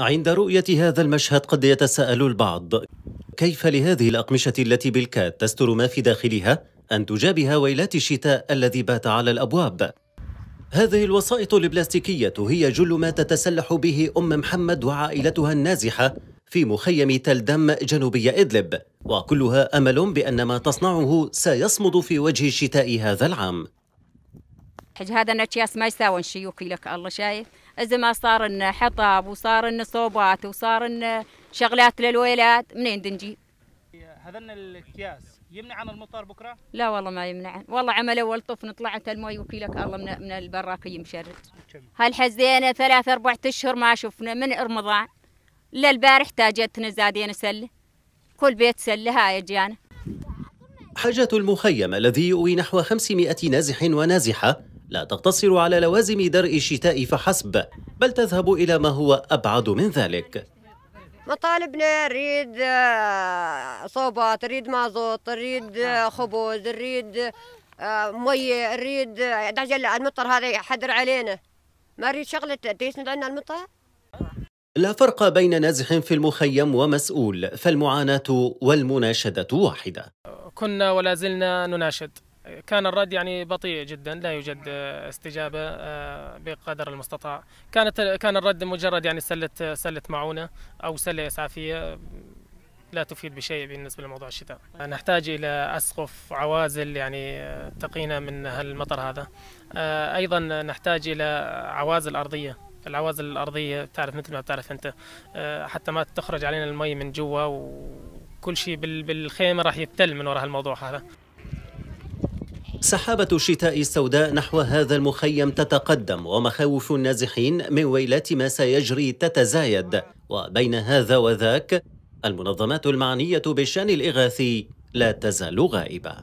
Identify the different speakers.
Speaker 1: عند رؤية هذا المشهد قد يتساءل البعض كيف لهذه الأقمشة التي بالكاد تستر ما في داخلها أن تجابه ويلات الشتاء الذي بات على الأبواب هذه الوسائط البلاستيكية هي جل ما تتسلح به أم محمد وعائلتها النازحة في مخيم تل دم جنوبي إدلب وكلها أمل بأن ما تصنعه سيصمد في وجه الشتاء هذا العام
Speaker 2: هذا نتياس ما يساوي شيء لك الله شايف اذا ما صار لنا حطب وصار لنا صوبات وصار لنا شغلات للولاد منين نجيب؟
Speaker 3: هذن الاكياس يمنع عن المطر بكره؟
Speaker 2: لا والله ما يمنع، والله عمل اول طفن طلعت المي وكيلك الله من, من البراك مشرد. هالحزينه ثلاث اربع اشهر ما شفنا من رمضان للبارح تاجتنا زادين سله. كل بيت سله هاي جانا.
Speaker 1: حاجة المخيم الذي يؤوي نحو 500 نازح ونازحة لا تقتصر على لوازم درء الشتاء فحسب بل تذهب إلى ما هو أبعد من ذلك
Speaker 4: مطالبنا نريد آه، صوبات نريد مازوت نريد آه، نعم. خبز نريد آه، مي نريد دجل المطر هذا يحدر علينا ما نريد شغلة تسند عنا المطر
Speaker 1: لا فرق بين نازح في المخيم ومسؤول فالمعاناة والمناشدة واحدة
Speaker 3: كنا ولا زلنا نناشد كان الرد يعني بطيء جدا لا يوجد استجابه آه، بقدر المستطاع كانت كان الرد مجرد يعني سله سله معونه او سله اسعافيه لا تفيد بشيء بالنسبه لموضوع الشتاء نحتاج الى اسقف عوازل يعني آه، تقينا من المطر هذا آه، ايضا نحتاج الى عوازل ارضيه العوازل الارضيه بتعرف مثل ما بتعرف انت حتى ما تخرج علينا المي من جوا وكل شيء بالخيمه راح يبتل من وراء الموضوع هذا
Speaker 1: سحابة الشتاء السوداء نحو هذا المخيم تتقدم ومخاوف النازحين من ويلات ما سيجري تتزايد وبين هذا وذاك المنظمات المعنية بالشأن الإغاثي لا تزال غائبة